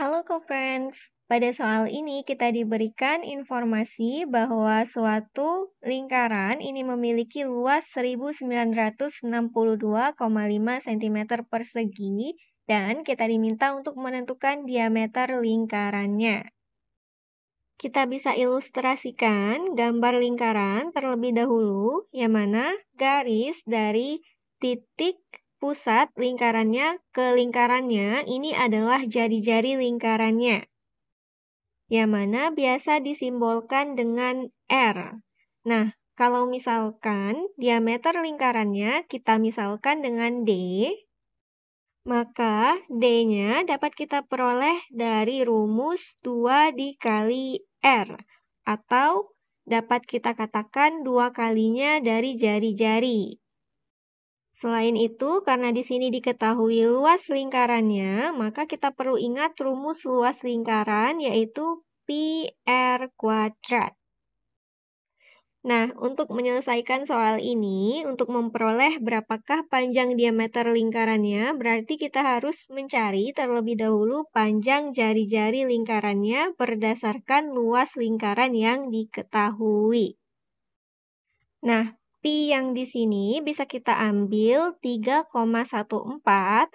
Halo co-friends, pada soal ini kita diberikan informasi bahwa suatu lingkaran ini memiliki luas 1962,5 cm persegi dan kita diminta untuk menentukan diameter lingkarannya. Kita bisa ilustrasikan gambar lingkaran terlebih dahulu, yang mana garis dari titik pusat lingkarannya ke lingkarannya, ini adalah jari-jari lingkarannya. Yang mana biasa disimbolkan dengan R. Nah, kalau misalkan diameter lingkarannya kita misalkan dengan D, maka D-nya dapat kita peroleh dari rumus 2 dikali R atau dapat kita katakan dua kalinya dari jari-jari. Selain itu, karena di sini diketahui luas lingkarannya, maka kita perlu ingat rumus luas lingkaran yaitu PR kuadrat. Nah, untuk menyelesaikan soal ini, untuk memperoleh berapakah panjang diameter lingkarannya, berarti kita harus mencari terlebih dahulu panjang jari-jari lingkarannya berdasarkan luas lingkaran yang diketahui. Nah, Pi yang di sini bisa kita ambil 3,14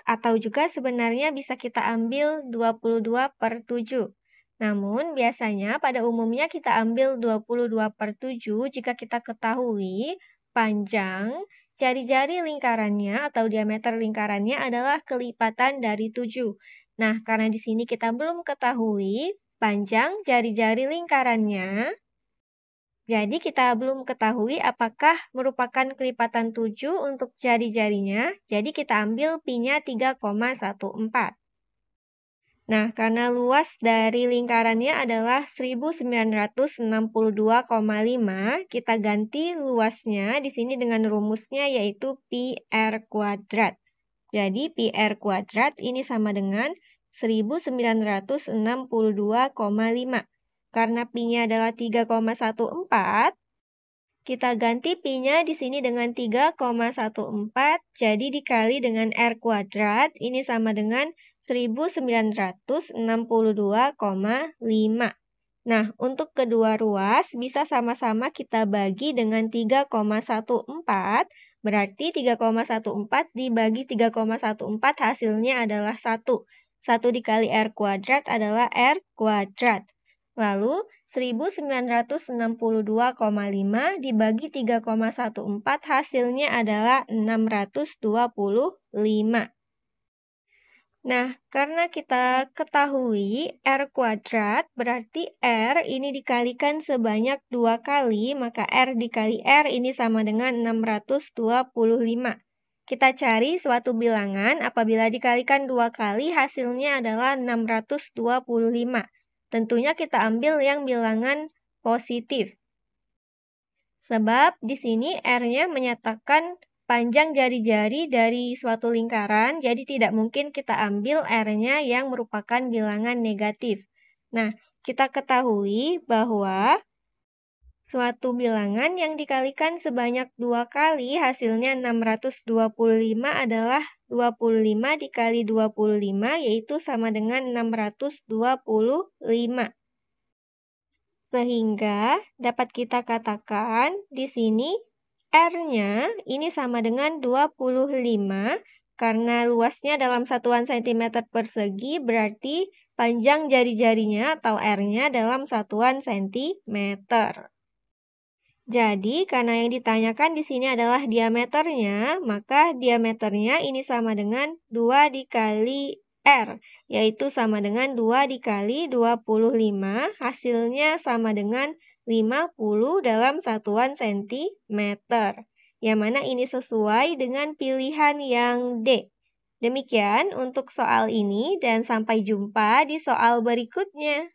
atau juga sebenarnya bisa kita ambil 22 per 7. Namun biasanya pada umumnya kita ambil 22 per 7 jika kita ketahui panjang jari-jari lingkarannya atau diameter lingkarannya adalah kelipatan dari 7. Nah, karena di sini kita belum ketahui panjang jari-jari lingkarannya, jadi kita belum ketahui apakah merupakan kelipatan 7 untuk jari-jarinya, jadi kita ambil pi-nya 3,14. Nah, karena luas dari lingkarannya adalah 1962,5, kita ganti luasnya di sini dengan rumusnya yaitu pi r kuadrat. Jadi pi r kuadrat ini sama dengan 1962,5. Karena Pi-nya adalah 3,14, kita ganti Pi-nya di sini dengan 3,14, jadi dikali dengan R kuadrat, ini sama dengan 1962,5. Nah, untuk kedua ruas bisa sama-sama kita bagi dengan 3,14, berarti 3,14 dibagi 3,14 hasilnya adalah 1. 1 dikali R kuadrat adalah R kuadrat. Lalu 1962,5 dibagi 3,14 hasilnya adalah 625. Nah, karena kita ketahui R kuadrat berarti R ini dikalikan sebanyak dua kali, maka R dikali R ini sama dengan 625. Kita cari suatu bilangan, apabila dikalikan dua kali hasilnya adalah 625. Tentunya kita ambil yang bilangan positif. Sebab di sini R-nya menyatakan panjang jari-jari dari suatu lingkaran, jadi tidak mungkin kita ambil R-nya yang merupakan bilangan negatif. Nah, kita ketahui bahwa Suatu bilangan yang dikalikan sebanyak dua kali hasilnya 625 adalah 25 dikali 25 yaitu sama dengan 625. Sehingga dapat kita katakan di sini R-nya ini sama dengan 25 karena luasnya dalam satuan cm persegi berarti panjang jari-jarinya atau R-nya dalam satuan cm. Jadi, karena yang ditanyakan di sini adalah diameternya, maka diameternya ini sama dengan 2 dikali R, yaitu sama dengan 2 dikali 25, hasilnya sama dengan 50 dalam satuan sentimeter. Yang mana ini sesuai dengan pilihan yang D. Demikian untuk soal ini dan sampai jumpa di soal berikutnya.